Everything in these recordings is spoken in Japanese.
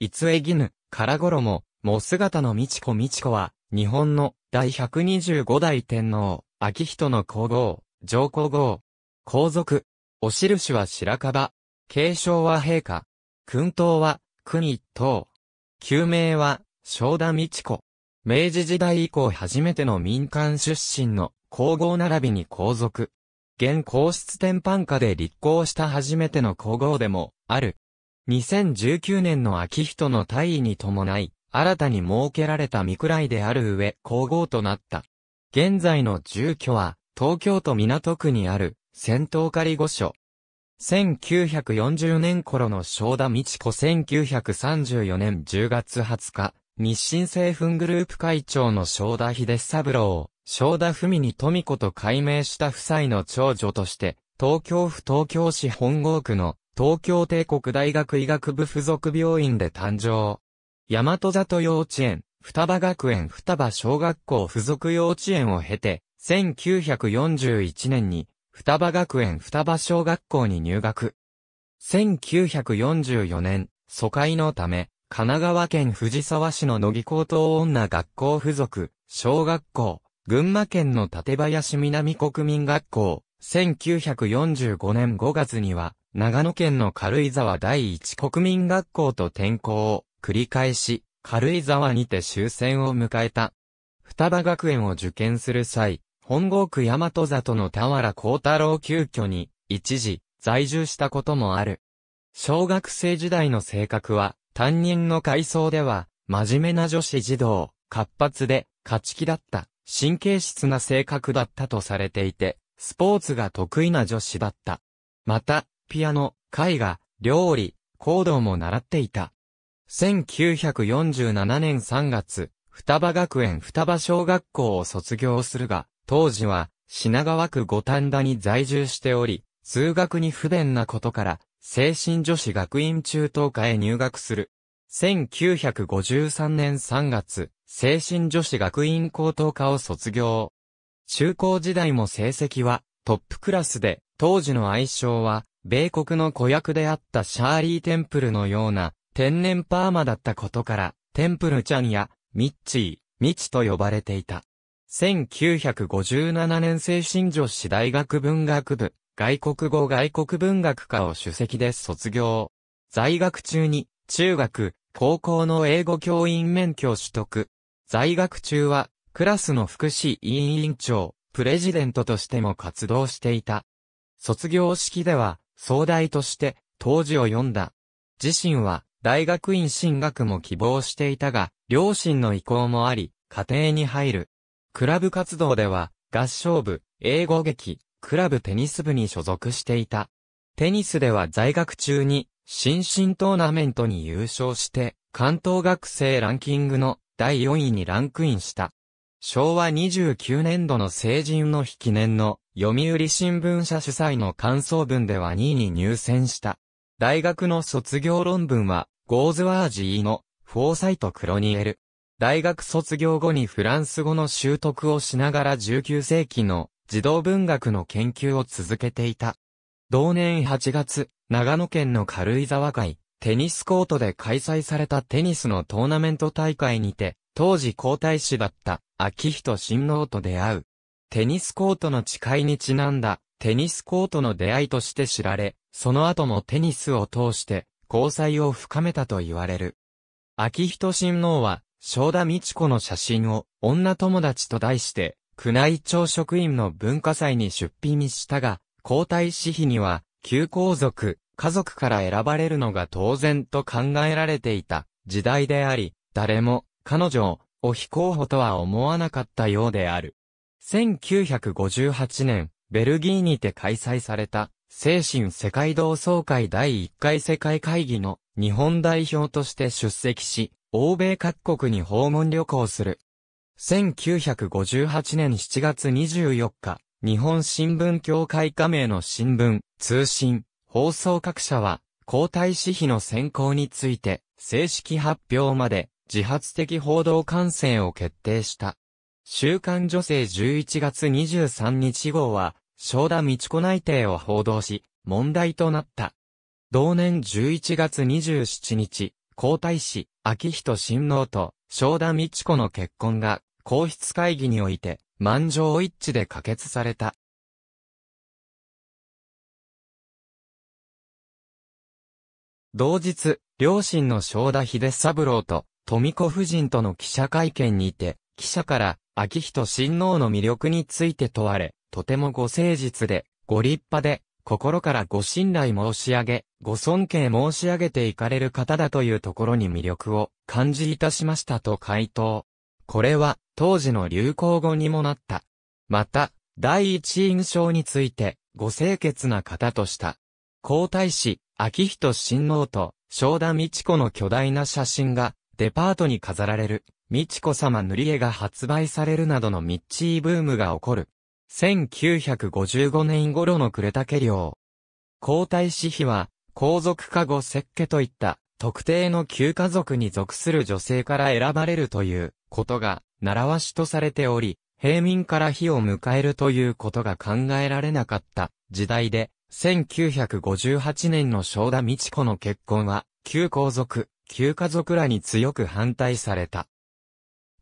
いつえぎぬ、からごろも、も姿の道子。道子は、日本の第125代天皇、秋人の皇后、上皇后、皇族、お印は白樺、継承は陛下、君党は国一等、旧名は正田美智子。明治時代以降初めての民間出身の皇后並びに皇族。現皇室天板下で立皇した初めての皇后でもある。2019年の秋人の退位に伴い、新たに設けられた未くである上、皇后となった。現在の住居は、東京都港区にある、仙頭仮御所。1940年頃の正田道子1934年10月20日、日清製粉グループ会長の正田秀三郎を、正田文に富子と改名した夫妻の長女として、東京府東京市本郷区の東京帝国大学医学部附属病院で誕生。大和里幼稚園、双葉学園双葉小学校附属幼稚園を経て、1941年に、双葉学園双葉小学校に入学。1944年、疎開のため、神奈川県藤沢市の乃木高等女学校附属、小学校、群馬県の館林南国民学校、1945年5月には、長野県の軽井沢第一国民学校と転校を繰り返し、軽井沢にて終戦を迎えた。双葉学園を受験する際、本郷区大和里の田原幸太郎急遽に、一時、在住したこともある。小学生時代の性格は、担任の階層では、真面目な女子児童、活発で、勝ち気だった、神経質な性格だったとされていて、スポーツが得意な女子だった。また、ピアノ、絵画、料理、行動も習っていた。1947年3月、双葉学園双葉小学校を卒業するが、当時は品川区五反田に在住しており、数学に不便なことから、精神女子学院中等科へ入学する。1953年3月、精神女子学院高等科を卒業。中高時代も成績はトップクラスで、当時の愛称は米国の子役であったシャーリー・テンプルのような天然パーマだったことから、テンプルちゃんやミッチー、ミチと呼ばれていた。1957年精神女子大学文学部、外国語外国文学科を主席で卒業。在学中に、中学、高校の英語教員免許を取得。在学中は、クラスの福祉委員長、プレジデントとしても活動していた。卒業式では、壮大として、当時を読んだ。自身は、大学院進学も希望していたが、両親の意向もあり、家庭に入る。クラブ活動では、合唱部、英語劇、クラブテニス部に所属していた。テニスでは在学中に、新進トーナメントに優勝して、関東学生ランキングの第4位にランクインした。昭和29年度の成人の日記念の読売新聞社主催の感想文では2位に入選した。大学の卒業論文は、ゴーズワージーの、フォーサイト・クロニエル。大学卒業後にフランス語の習得をしながら19世紀の児童文学の研究を続けていた。同年8月、長野県の軽井沢会、テニスコートで開催されたテニスのトーナメント大会にて、当時皇太子だった秋仁親王と出会う。テニスコートの誓いにちなんだ、テニスコートの出会いとして知られ、その後もテニスを通して、交際を深めたと言われる。秋仁親王は、正田美智子の写真を、女友達と題して、宮内庁職員の文化祭に出品したが、皇太子妃には、旧皇族、家族から選ばれるのが当然と考えられていた時代であり、誰も、彼女を、お非候補とは思わなかったようである。1958年、ベルギーにて開催された、精神世界同窓会第1回世界会議の日本代表として出席し、欧米各国に訪問旅行する。1958年7月24日、日本新聞協会加盟の新聞、通信、放送各社は、皇太子妃の選考について、正式発表まで、自発的報道観戦を決定した。週刊女性11月23日号は、正田道子内定を報道し、問題となった。同年11月27日、皇太子、秋仁親王と、正田道子の結婚が、皇室会議において、満場一致で可決された。同日、両親の正田秀三郎と、富子夫人との記者会見にて、記者から、秋仁親王の魅力について問われ、とてもご誠実で、ご立派で、心からご信頼申し上げ、ご尊敬申し上げていかれる方だというところに魅力を感じいたしましたと回答。これは当時の流行語にもなった。また、第一印象について、ご清潔な方とした。皇太子、秋仁親王と、正田美智子の巨大な写真がデパートに飾られる、美智子様塗り絵が発売されるなどのミッチーブームが起こる。1955年頃の呉家領。皇太子妃は、皇族加護設家といった、特定の旧家族に属する女性から選ばれるということが、習わしとされており、平民から日を迎えるということが考えられなかった時代で、1958年の正田美智子の結婚は、旧皇族、旧家族らに強く反対された。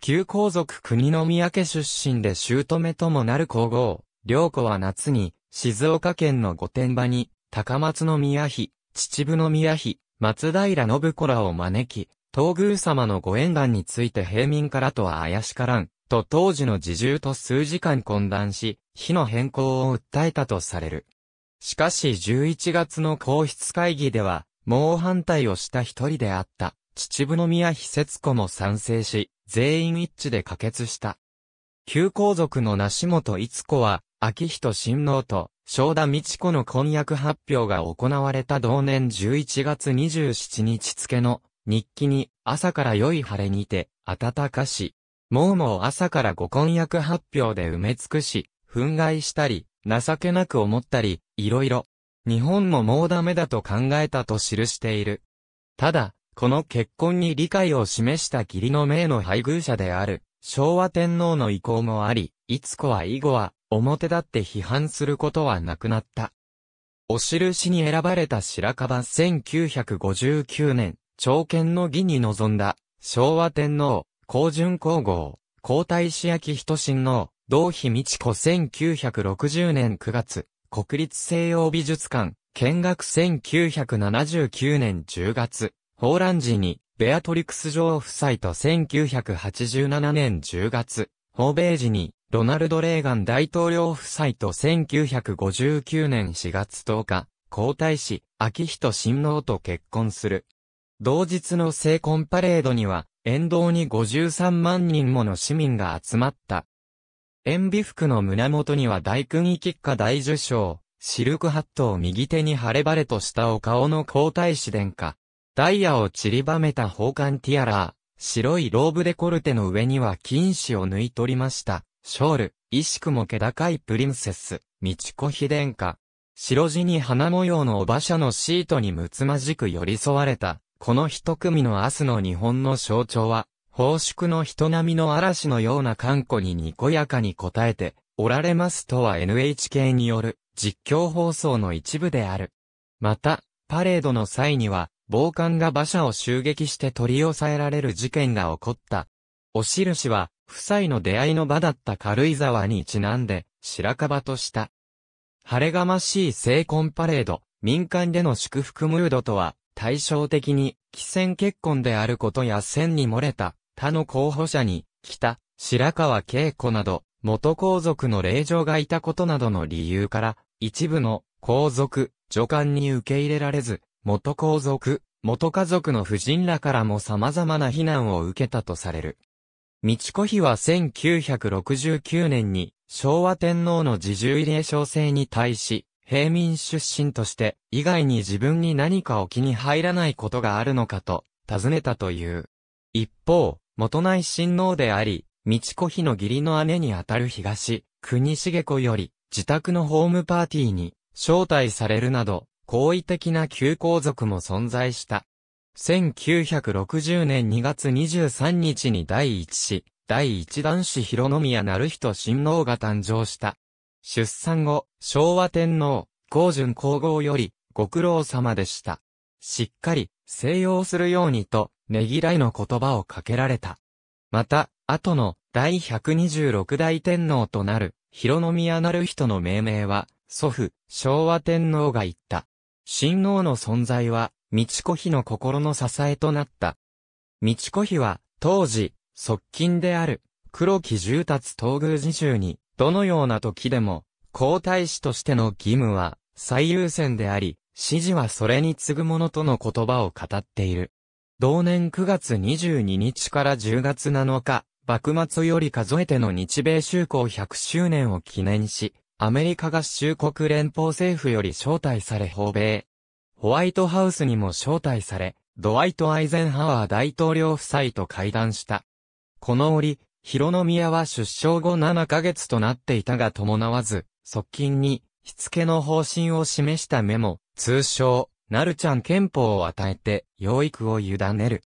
旧皇族国宮家出身で姑ともなる皇后、良子は夏に、静岡県の御殿場に、高松宮妃、秩父宮妃、松平信子らを招き、東宮様のご縁談について平民からとは怪しからん、と当時の自重と数時間懇談し、日の変更を訴えたとされる。しかし11月の皇室会議では、猛反対をした一人であった、秩父宮秘節子も賛成し、全員一致で可決した。旧皇族の梨本逸子は、秋人親王と、正田道子の婚約発表が行われた同年11月27日付の日記に、朝から良い晴れにて、暖かし、もうもう朝からご婚約発表で埋め尽くし、憤慨したり、情けなく思ったり、いろいろ、日本ももうダメだと考えたと記している。ただ、この結婚に理解を示した義理の命の配偶者である、昭和天皇の意向もあり、いつこは以後は、表立って批判することはなくなった。お印に選ばれた白樺1959年、朝見の儀に臨んだ、昭和天皇、高順皇后、皇太子役人親王、同妃美智子1960年9月、国立西洋美術館、見学1979年10月、ホーラン時に、ベアトリクス女王夫妻と1987年10月、訪米時に、ロナルド・レーガン大統領夫妻と1959年4月10日、皇太子、秋人親王と結婚する。同日の成婚パレードには、沿道に53万人もの市民が集まった。塩ビ服の胸元には大勲位下大受賞、シルクハットを右手に晴れ晴れとしたお顔の皇太子殿下。ダイヤを散りばめた宝冠ティアラー、白いローブデコルテの上には金糸を縫い取りました。ショール、意識も気高いプリンセス、道子妃殿下。白地に花模様のお馬車のシートにむつまじく寄り添われた、この一組の明日の日本の象徴は、奉祝の人並みの嵐のような観光ににこやかに答えて、おられますとは NHK による実況放送の一部である。また、パレードの際には、暴漢が馬車を襲撃して取り押さえられる事件が起こった。お印は、夫妻の出会いの場だった軽井沢にちなんで、白樺とした。晴れがましい成婚パレード、民間での祝福ムードとは、対照的に、既戦結婚であることや線に漏れた、他の候補者に、北、白川恵子など、元皇族の霊場がいたことなどの理由から、一部の皇族、女官に受け入れられず、元皇族、元家族の夫人らからも様々な非難を受けたとされる。道子妃は1969年に昭和天皇の自重慰霊小制に対し、平民出身として以外に自分に何かを気に入らないことがあるのかと尋ねたという。一方、元内親王であり、道子妃の義理の姉にあたる東、国重子より、自宅のホームパーティーに招待されるなど、好意的な旧皇族も存在した。1960年2月23日に第一子、第一男子広宮成人親王が誕生した。出産後、昭和天皇、皇順皇后より、ご苦労様でした。しっかり、静養するようにと、ねぎらいの言葉をかけられた。また、後の第126代天皇となる、広宮なる人の命名は、祖父、昭和天皇が言った。神皇の存在は、道子妃の心の支えとなった。道子妃は、当時、側近である、黒木重達東宮寺中に、どのような時でも、皇太子としての義務は、最優先であり、指示はそれに次ぐものとの言葉を語っている。同年9月22日から10月7日、幕末より数えての日米修行100周年を記念し、アメリカ合衆国連邦政府より招待され訪米。ホワイトハウスにも招待され、ドワイト・アイゼンハワー大統領夫妻と会談した。この折、広宮は出生後7ヶ月となっていたが伴わず、側近に、しつけの方針を示したメモ、通称、なるちゃん憲法を与えて、養育を委ねる。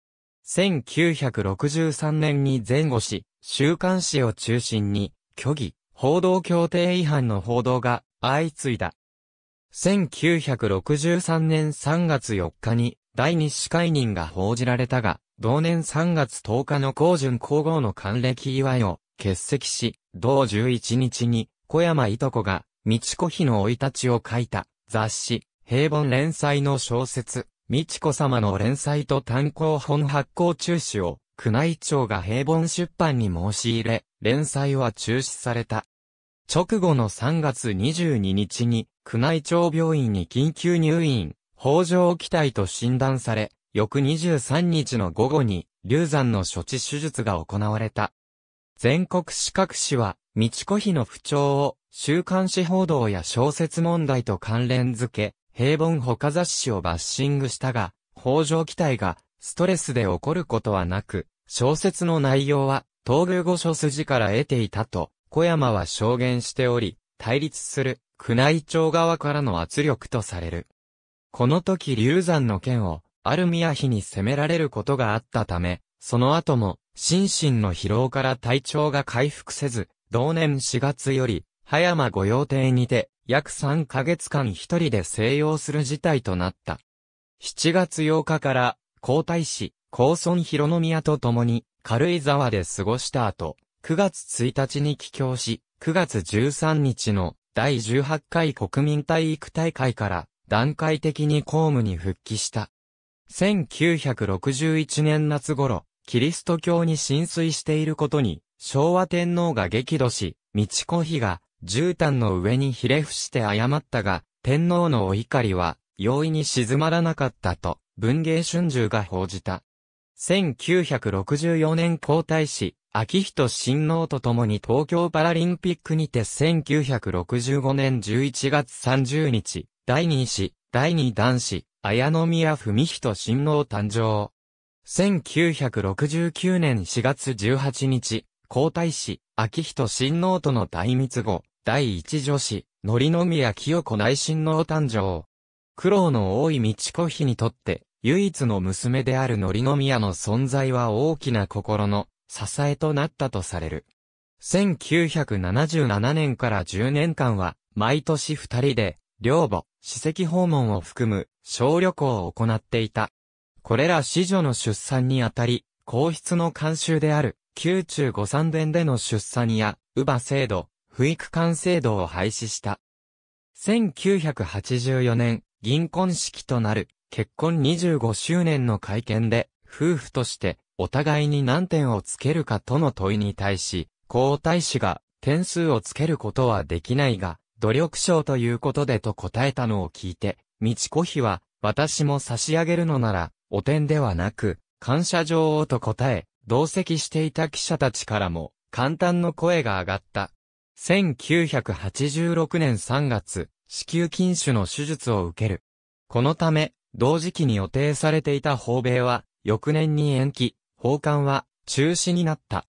1963年に前後し、週刊誌を中心に、虚偽、報道協定違反の報道が相次いだ。1963年3月4日に第日司会人が報じられたが、同年3月10日の高順皇后の還暦祝いを欠席し、同11日に小山いとこが、道子妃の老い立ちを書いた雑誌、平凡連載の小説、美智子様の連載と単行本発行中止を、宮内庁が平凡出版に申し入れ、連載は中止された。直後の3月22日に、宮内庁病院に緊急入院、法上期待と診断され、翌23日の午後に、流産の処置手術が行われた。全国資格誌は、道子妃の不調を、週刊誌報道や小説問題と関連付け、平凡他雑誌をバッシングしたが、北条期待がストレスで起こることはなく、小説の内容は東宮御所筋から得ていたと、小山は証言しており、対立する宮内庁側からの圧力とされる。この時流山の剣を、ある宮妃に攻められることがあったため、その後も、心身の疲労から体調が回復せず、同年4月より、葉山御用邸にて、約3ヶ月間一人で静養する事態となった。7月8日から、皇太子、皇孫広宮と共に、軽井沢で過ごした後、9月1日に帰郷し、9月13日の第18回国民体育大会から段階的に公務に復帰した。1961年夏頃、キリスト教に浸水していることに、昭和天皇が激怒し、道子妃が絨毯の上にひれ伏して謝ったが、天皇のお怒りは、容易に静まらなかったと、文芸春秋が報じた。1964年皇太子、秋人親王と共に東京パラリンピックにて1965年11月30日、第2子、第2男子、綾宮文人親王誕生。1969年4月18日、皇太子、秋人親王との大密後、第一女子、のりの宮清子内親王誕生。苦労の多い道子妃にとって、唯一の娘であるのりの宮の存在は大きな心の支えとなったとされる。1977年から10年間は、毎年二人で、寮母、史跡訪問を含む、小旅行を行っていた。これら子女の出産にあたり、皇室の慣習である、宮中御三殿での出産や、乳母制度、不育管制度を廃止した。1984年、銀婚式となる結婚25周年の会見で、夫婦としてお互いに何点をつけるかとの問いに対し、皇太子が点数をつけることはできないが、努力賞ということでと答えたのを聞いて、道子妃は、私も差し上げるのなら、お点ではなく、感謝状をと答え、同席していた記者たちからも、簡単の声が上がった。1986年3月、子宮筋腫の手術を受ける。このため、同時期に予定されていた訪米は、翌年に延期、訪韓は中止になった。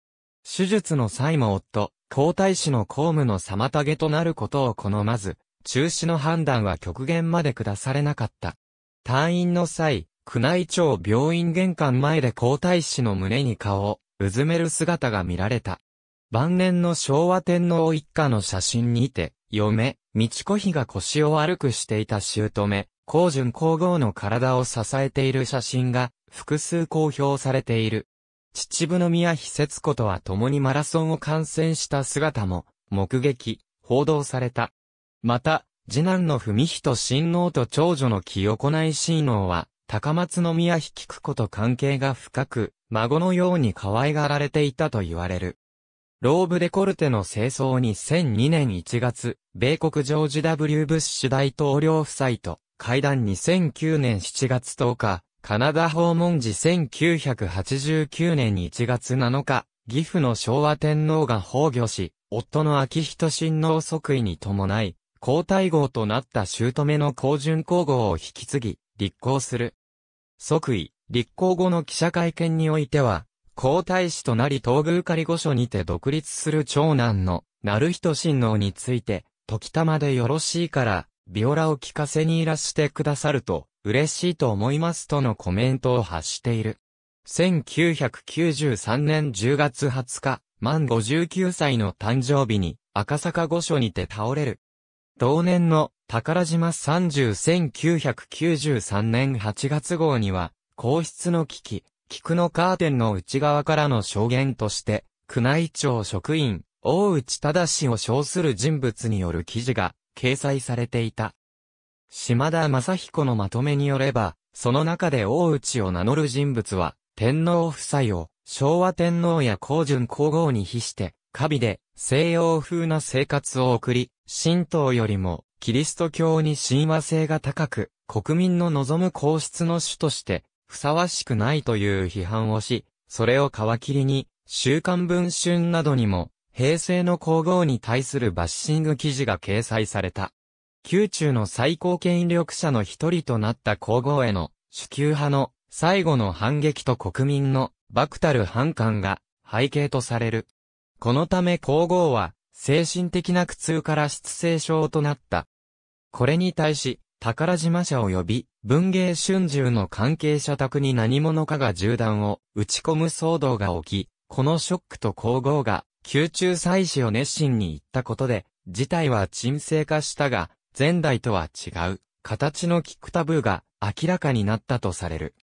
手術の際も夫、皇太子の公務の妨げとなることを好まず、中止の判断は極限まで下されなかった。退院の際、宮内庁病院玄関前で皇太子の胸に顔をうずめる姿が見られた。晩年の昭和天皇一家の写真にて、嫁、道子妃が腰を悪くしていた姑、皇順皇后の体を支えている写真が複数公表されている。秩父宮妃節子とは共にマラソンを観戦した姿も目撃、報道された。また、次男の文人親王と長女の清子内親王は、高松宮妃菊子と関係が深く、孫のように可愛がられていたと言われる。ローブデコルテの清掃に2002年1月、米国ジョージ W. ブッシュ大統領夫妻と会談2009年7月10日、カナダ訪問時1989年1月7日、岐阜の昭和天皇が崩御し、夫の秋仁親王即位に伴い、皇太后となった姑の皇順皇后を引き継ぎ、立候する。即位、立候後の記者会見においては、皇太子となり東宮仮御所にて独立する長男の、成人親王について、時たまでよろしいから、ビオラを聞かせにいらしてくださると、嬉しいと思いますとのコメントを発している。1993年10月20日、満59歳の誕生日に、赤坂御所にて倒れる。同年の宝島301993年8月号には、皇室の危機、菊のカーテンの内側からの証言として、宮内庁職員、大内忠を称する人物による記事が掲載されていた。島田正彦のまとめによれば、その中で大内を名乗る人物は、天皇夫妻を、昭和天皇や皇順皇后に比して、カビで西洋風な生活を送り、神道よりもキリスト教に親和性が高く、国民の望む皇室の主としてふさわしくないという批判をし、それを皮切りに、週刊文春などにも、平成の皇后に対するバッシング記事が掲載された。宮中の最高権力者の一人となった皇后への、主級派の最後の反撃と国民の、漠たる反感が背景とされる。このため皇后は、精神的な苦痛から失声症となった。これに対し、宝島社を呼び、文芸春秋の関係者宅に何者かが銃弾を打ち込む騒動が起き、このショックと皇后が、宮中祭祀を熱心に言ったことで、事態は沈静化したが、前代とは違う、形のキックタブーが明らかになったとされる。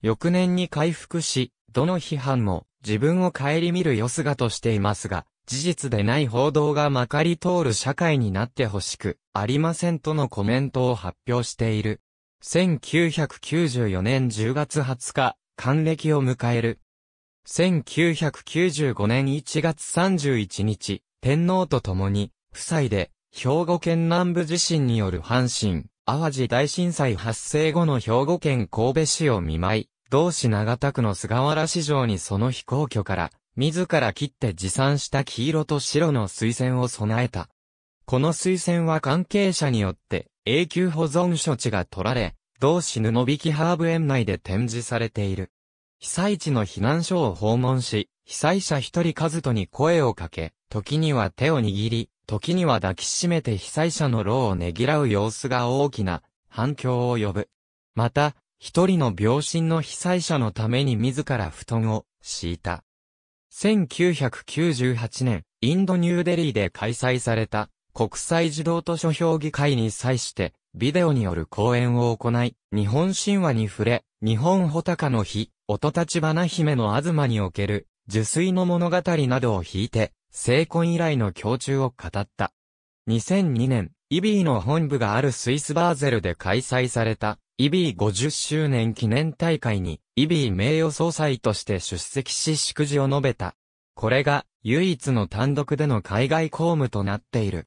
翌年に回復し、どの批判も自分を顧みるよすがとしていますが、事実でない報道がまかり通る社会になってほしく、ありませんとのコメントを発表している。1994年10月20日、還暦を迎える。1995年1月31日、天皇と共に、夫妻で、兵庫県南部地震による阪神、淡路大震災発生後の兵庫県神戸市を見舞い、同市長田区の菅原市場にその飛行居から、自ら切って持参した黄色と白の水仙を備えた。この水仙は関係者によって、永久保存処置が取られ、同市布引ハーブ園内で展示されている。被災地の避難所を訪問し、被災者一人数とに声をかけ、時には手を握り、時には抱きしめて被災者の労をねぎらう様子が大きな反響を呼ぶ。また、一人の病身の被災者のために自ら布団を敷いた。1998年、インドニューデリーで開催された国際児童図書評議会に際して、ビデオによる講演を行い、日本神話に触れ、日本穂高の日、音立花姫の東における、受水の物語などを引いて、成婚以来の共中を語った。2002年、イビーの本部があるスイスバーゼルで開催された、イビー50周年記念大会に、イビー名誉総裁として出席し祝辞を述べた。これが、唯一の単独での海外公務となっている。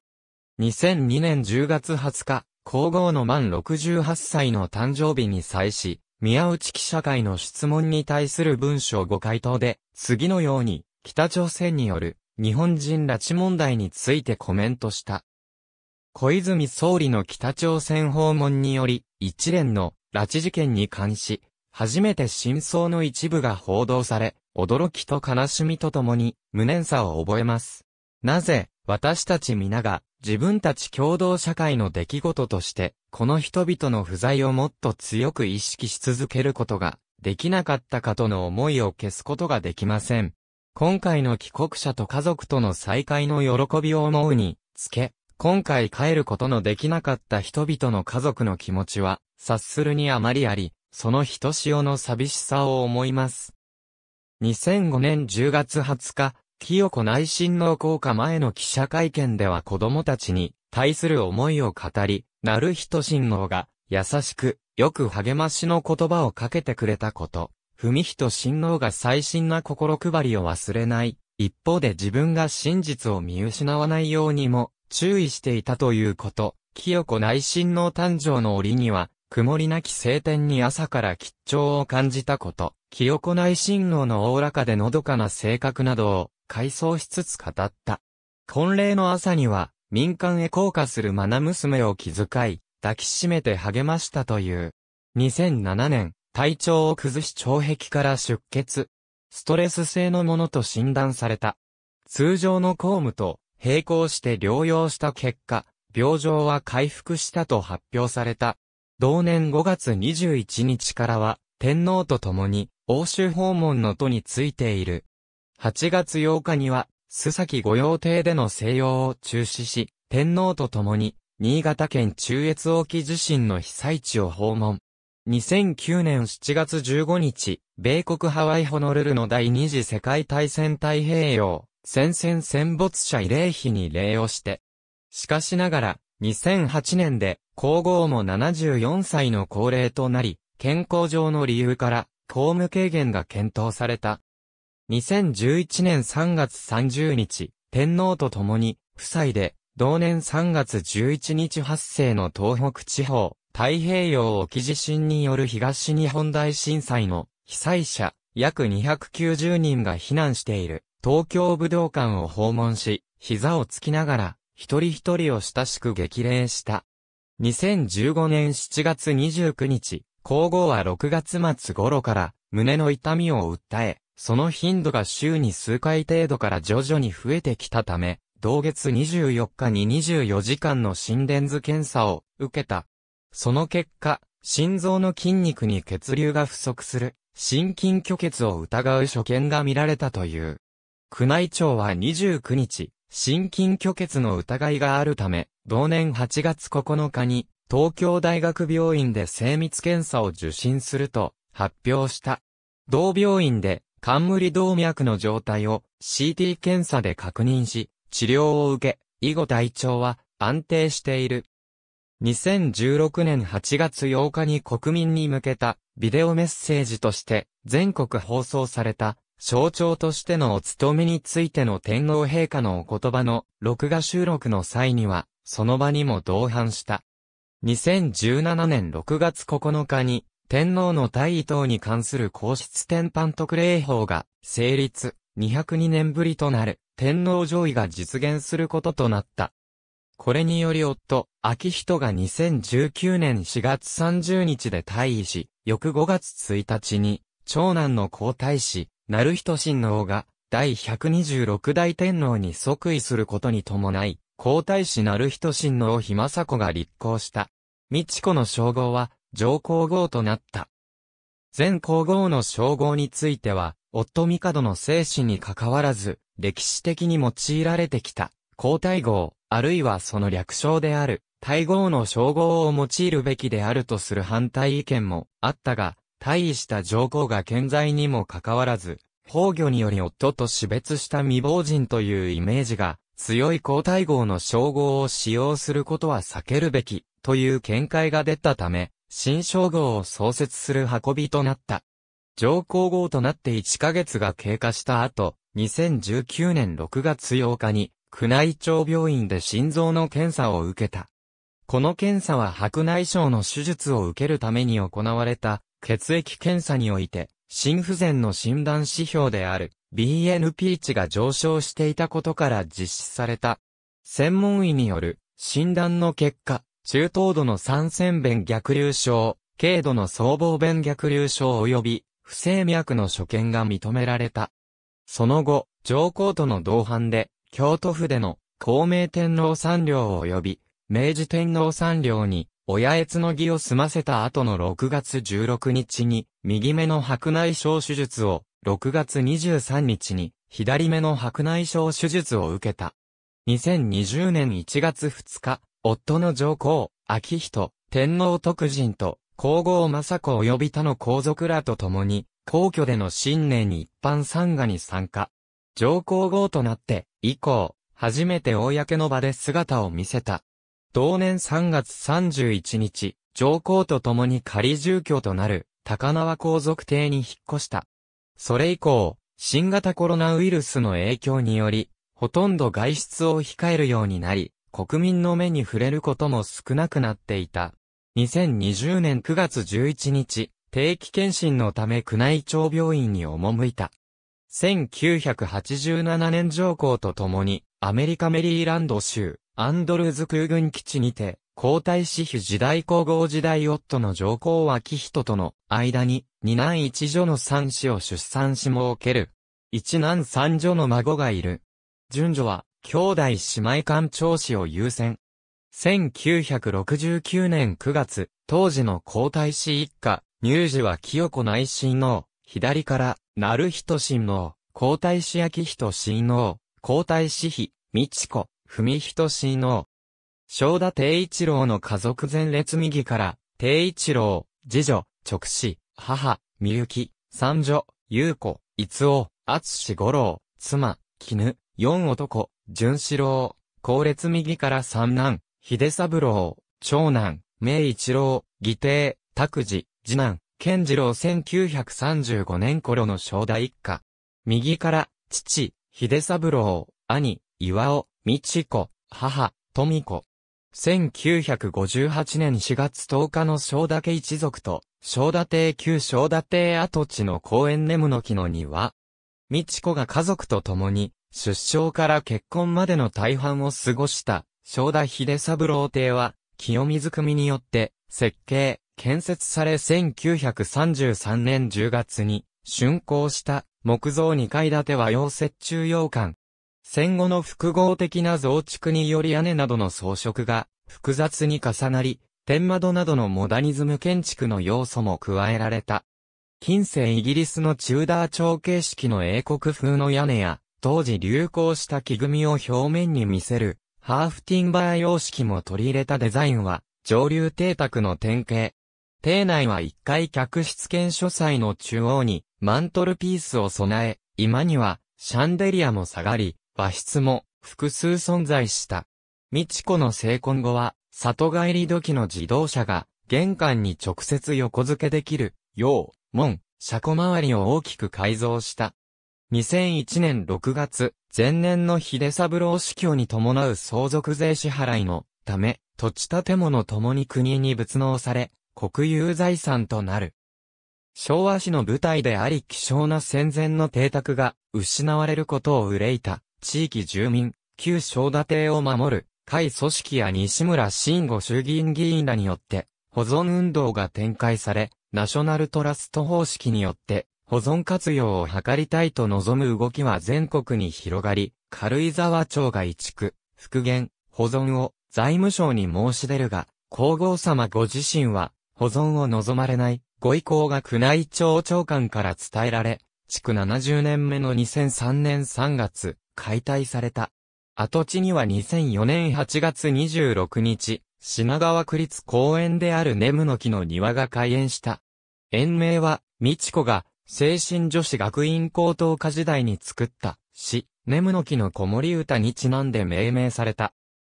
2002年10月20日、皇后の満68歳の誕生日に際し、宮内記者会の質問に対する文章ご回答で、次のように、北朝鮮による日本人拉致問題についてコメントした。小泉総理の北朝鮮訪問により、一連の拉致事件に関し、初めて真相の一部が報道され、驚きと悲しみとともに、無念さを覚えます。なぜ、私たち皆が、自分たち共同社会の出来事として、この人々の不在をもっと強く意識し続けることができなかったかとの思いを消すことができません。今回の帰国者と家族との再会の喜びを思うにつけ、今回帰ることのできなかった人々の家族の気持ちは察するにあまりあり、そのひとしおの寂しさを思います。2005年10月20日、清子内親王効果前の記者会見では子供たちに対する思いを語り、なる人親王が優しく、よく励ましの言葉をかけてくれたこと、文人親王が最新な心配りを忘れない、一方で自分が真実を見失わないようにも注意していたということ、清子内親王誕生の折には、曇りなき晴天に朝から吉兆を感じたこと、清子内親王のおおらかでのどかな性格などを、回想しつつ語った。婚礼の朝には、民間へ降下するマナ娘を気遣い、抱きしめて励ましたという。2007年、体調を崩し腸壁から出血。ストレス性のものと診断された。通常の公務と並行して療養した結果、病状は回復したと発表された。同年5月21日からは、天皇と共に、欧州訪問の都についている、8月8日には、須崎御用邸での静養を中止し、天皇と共に、新潟県中越沖地震の被災地を訪問。2009年7月15日、米国ハワイホノルルの第二次世界大戦太平洋、戦線戦没者慰霊碑に礼をして。しかしながら、2008年で、皇后も74歳の高齢となり、健康上の理由から、公務軽減が検討された。2011年3月30日、天皇と共に、夫妻で、同年3月11日発生の東北地方、太平洋沖地震による東日本大震災の被災者、約290人が避難している東京武道館を訪問し、膝をつきながら、一人一人を親しく激励した。2015年7月29日、皇后は6月末頃から胸の痛みを訴え、その頻度が週に数回程度から徐々に増えてきたため、同月24日に24時間の心電図検査を受けた。その結果、心臓の筋肉に血流が不足する、心筋虚血を疑う所見が見られたという。宮内庁は29日、心筋虚血の疑いがあるため、同年8月9日に、東京大学病院で精密検査を受診すると発表した。同病院で冠動脈の状態を CT 検査で確認し、治療を受け、以後体調は安定している。2016年8月8日に国民に向けたビデオメッセージとして全国放送された象徴としてのお務めについての天皇陛下のお言葉の録画収録の際にはその場にも同伴した。2017年6月9日に天皇の退位等に関する皇室典範特例法が成立202年ぶりとなる天皇上位が実現することとなった。これにより夫、秋人が2019年4月30日で退位し、翌5月1日に、長男の皇太子、成人親王が、第126代天皇に即位することに伴い、皇太子成人親王姫政子が立候した。美智子の称号は、上皇后となった。前皇后の称号については、夫帝の精神に関わらず、歴史的に用いられてきた、皇太后、あるいはその略称である、太后の称号を用いるべきであるとする反対意見もあったが、退位した上皇が健在にもかかわらず、崩御により夫と死別した未亡人というイメージが、強い皇太后の称号を使用することは避けるべき、という見解が出たため、新称号を創設する運びとなった。上皇后となって1ヶ月が経過した後、2019年6月8日に、宮内庁病院で心臓の検査を受けた。この検査は白内障の手術を受けるために行われた血液検査において、心不全の診断指標である BNP 値が上昇していたことから実施された。専門医による診断の結果、中等度の三線弁逆流症、軽度の僧帽弁逆流症及び、不整脈の所見が認められた。その後、上皇との同伴で、京都府での孔明天皇三領及び、明治天皇三領に、親越の儀を済ませた後の6月16日に、右目の白内障手術を、6月23日に、左目の白内障手術を受けた。2020年1月2日、夫の上皇、秋人、天皇徳人と、皇后政子及び他の皇族らと共に、皇居での新年に一般参賀に参加。上皇后となって、以降、初めて公の場で姿を見せた。同年3月31日、上皇と共に仮住居となる、高輪皇族邸に引っ越した。それ以降、新型コロナウイルスの影響により、ほとんど外出を控えるようになり、国民の目に触れることも少なくなっていた。2020年9月11日、定期検診のため宮内庁病院に赴いた。1987年上皇と共に、アメリカメリーランド州、アンドルズ空軍基地にて、皇太子妃時代皇后時代夫の上皇脇人との間に、二男一女の三子を出産し設ける。一男三女の孫がいる。順序は、兄弟姉妹間調子を優先。1969年9月、当時の皇太子一家、乳児は清子内親王、左から、鳴人親王、皇太子明人親王、皇太子妃、美智子、文人親王。正田定一郎の家族前列右から、定一郎、次女、直子、母、みゆき、三女、優子、逸夫、厚志五郎、妻、絹、四男、淳四郎、後列右から三男、秀三郎、長男、明一郎、義弟、拓司、次男、健次郎1935年頃の正代一家。右から、父、秀三郎、兄、岩尾、美智子、母、富子。1958年4月10日の正田家一族と、正田邸旧正田邸跡地の公園眠の木の庭。美智子が家族と共に、出生から結婚までの大半を過ごした、正田秀三郎邸は、清水組によって、設計、建設され1933年10月に、竣工した木造2階建て和洋折衷洋館。戦後の複合的な増築により屋根などの装飾が複雑に重なり、天窓などのモダニズム建築の要素も加えられた。近世イギリスのチューダー長形式の英国風の屋根や、当時流行した木組みを表面に見せる、ハーフティンバー様式も取り入れたデザインは、上流邸宅の典型。邸内は1階客室兼書斎の中央に、マントルピースを備え、今には、シャンデリアも下がり、和室も、複数存在した。美智子の成婚後は、里帰り時の自動車が、玄関に直接横付けできる、よう、門、車庫周りを大きく改造した。2001年6月、前年の秀三郎死去に伴う相続税支払いのため、土地建物ともに国に仏納され、国有財産となる。昭和史の舞台であり希少な戦前の邸宅が失われることを憂いた地域住民、旧昭和邸を守る会組織や西村慎吾衆議院議員らによって保存運動が展開され、ナショナルトラスト方式によって保存活用を図りたいと望む動きは全国に広がり、軽井沢町が移築、復元、保存を財務省に申し出るが、皇后様ご自身は保存を望まれないご意向が宮内庁長官から伝えられ、築70年目の2003年3月、解体された。跡地には2004年8月26日、品川区立公園であるネムの木の庭が開園した。園名は、美智子が精神女子学院高等科時代に作った詩、ネムの木の子守歌にちなんで命名された。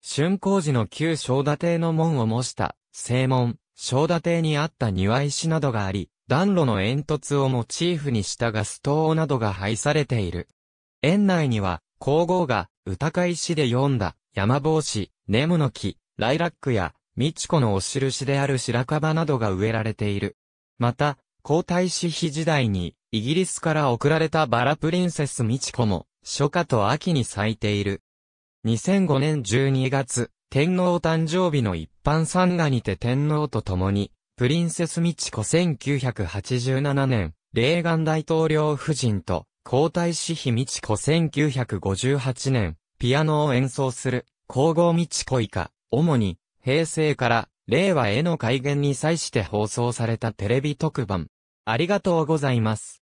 春光寺の旧正田邸の門を模した正門、正田邸にあった庭石などがあり、暖炉の煙突をモチーフにしたガス灯などが配されている。園内には、皇后が歌会詩で読んだ山帽子、ネムの木、ライラックや、美智子のお印である白樺などが植えられている。また、皇太子妃時代に、イギリスから贈られたバラプリンセスミチ子も、初夏と秋に咲いている。2005年12月、天皇誕生日の一般参賀にて天皇と共に、プリンセスミチコ1987年、レーガン大統領夫人と、皇太子妃ミチコ1958年、ピアノを演奏する、皇后ミチ子以下、主に、平成から令和への改元に際して放送されたテレビ特番。ありがとうございます。